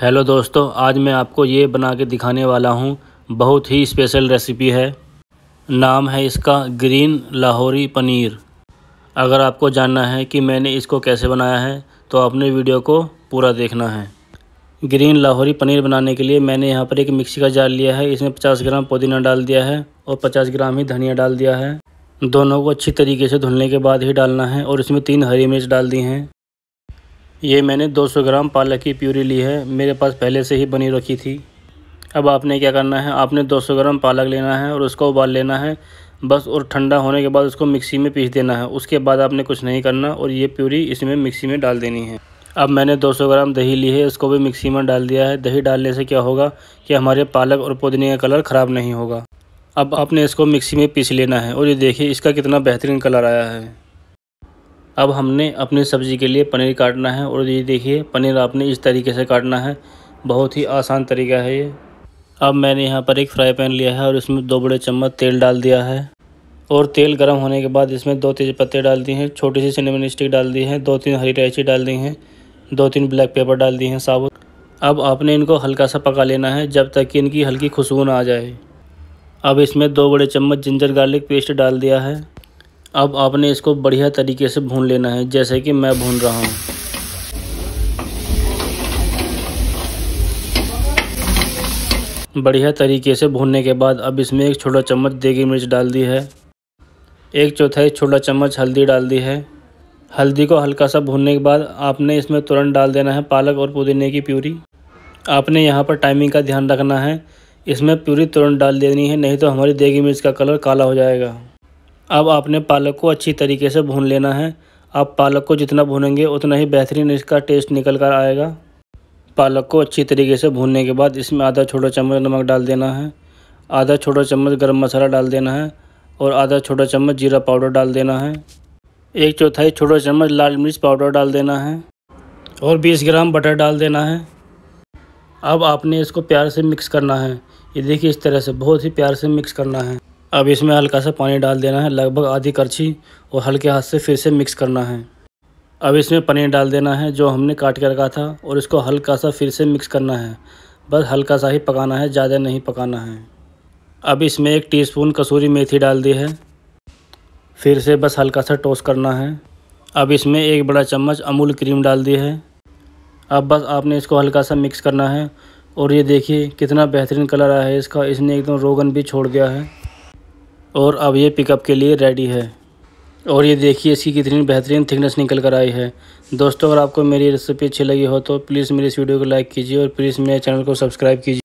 hello दोस्तों आज मैं आपको ये बना के दिखाने वाला हूँ बहुत ही स्पेशल रेसिपी है नाम है इसका ग्रीन लाहौरी पनीर अगर आपको जानना है कि मैंने इसको कैसे बनाया है तो आपने वीडियो को पूरा देखना है ग्रीन लाहौरी पनीर बनाने के लिए मैंने यहाँ पर एक मिक्सी का जार लिया है इसमें पचास ग्राम पुदीना डाल दिया है और पचास ग्राम ही धनिया डाल दिया है दोनों को अच्छी तरीके से धुलने के बाद ही डालना है और इसमें तीन हरी मिर्च डाल दी हैं ये मैंने 200 ग्राम पालक की प्यूरी ली है मेरे पास पहले से ही बनी रखी थी अब आपने क्या करना है आपने 200 ग्राम पालक लेना है और उसको उबाल लेना है बस और ठंडा होने के बाद उसको मिक्सी में पीस देना है उसके बाद आपने कुछ नहीं करना और ये प्यूरी इसमें मिक्सी में डाल देनी है अब मैंने 200 ग्राम दही ली है इसको भी मिक्सी में डाल दिया है दही डालने से क्या होगा कि हमारे पालक और पुदीने का कलर ख़राब नहीं होगा अब आपने इसको मिक्सी में पीस लेना है और ये देखिए इसका कितना बेहतरीन कलर आया है अब हमने अपनी सब्ज़ी के लिए पनीर काटना है और ये देखिए पनीर आपने इस तरीके से काटना है बहुत ही आसान तरीका है ये अब मैंने यहाँ पर एक फ्राई पैन लिया है और इसमें दो बड़े चम्मच तेल डाल दिया है और तेल गर्म होने के बाद इसमें दो तेज पत्ते डाल दिए हैं छोटी सी सिनेमन स्टिक डाल दी है दो तीन हरी इलायची डाल दी हैं दो तीन ब्लैक पेपर डाल दिए हैं साबुत अब आपने इनको हल्का सा पका लेना है जब तक कि इनकी हल्की खुशबू ना आ जाए अब इसमें दो बड़े चम्मच जिंजर गार्लिक पेस्ट डाल दिया है अब आपने इसको बढ़िया तरीके से भून लेना है जैसे कि मैं भून रहा हूँ बढ़िया तरीके से भूनने के बाद अब इसमें एक छोटा चम्मच देगी मिर्च डाल दी है एक चौथाई छोटा चम्मच हल्दी डाल दी है हल्दी को हल्का सा भूनने के बाद आपने इसमें तुरंत डाल देना है पालक और पुदीने की प्यूरी आपने यहाँ पर टाइमिंग का ध्यान रखना है इसमें प्यूरी तुरंत डाल देनी है नहीं तो हमारी देगी मिर्च का कलर काला हो जाएगा अब आपने पालक को अच्छी तरीके से भून लेना है आप पालक को जितना भूनेंगे उतना ही बेहतरीन इसका टेस्ट निकल कर आएगा पालक को अच्छी तरीके से भूनने के बाद इसमें आधा छोटा चम्मच नमक डाल देना है आधा छोटा चम्मच गरम मसाला डाल देना है और आधा छोटा चम्मच जीरा पाउडर डाल देना है एक चौथाई छोटा चम्मच लाल मिर्च पाउडर डाल देना है और 20 ग्राम बटर डाल देना है अब आपने इसको प्यार से मिक्स करना है ये देखिए इस तरह से बहुत ही प्यार से मिक्स करना है अब इसमें हल्का सा पानी डाल देना है लगभग आधी करछी और हल्के हाथ से फिर से मिक्स करना है अब इसमें पनीर डाल देना है जो हमने काट के रखा था और इसको हल्का सा फिर से मिक्स करना है बस हल्का सा ही पकाना है ज़्यादा नहीं पकाना है अब इसमें एक टीस्पून कसूरी मेथी डाल दी है फिर से बस हल्का सा टोस्ट करना है अब इसमें एक बड़ा चम्मच अमूल क्रीम डाल दी है अब बस आपने इसको हल्का सा मिक्स करना है और ये देखिए कितना बेहतरीन कलर आया है इसका इसने एकदम रोगन भी छोड़ दिया है और अब ये पिकअप के लिए रेडी है और ये देखिए इसकी कितनी बेहतरीन थिकनेस निकल कर आई है दोस्तों अगर आपको मेरी रेसिपी अच्छी लगी हो तो प्लीज़ मेरी इस वीडियो को लाइक कीजिए और प्लीज़ मेरे चैनल को सब्सक्राइब कीजिए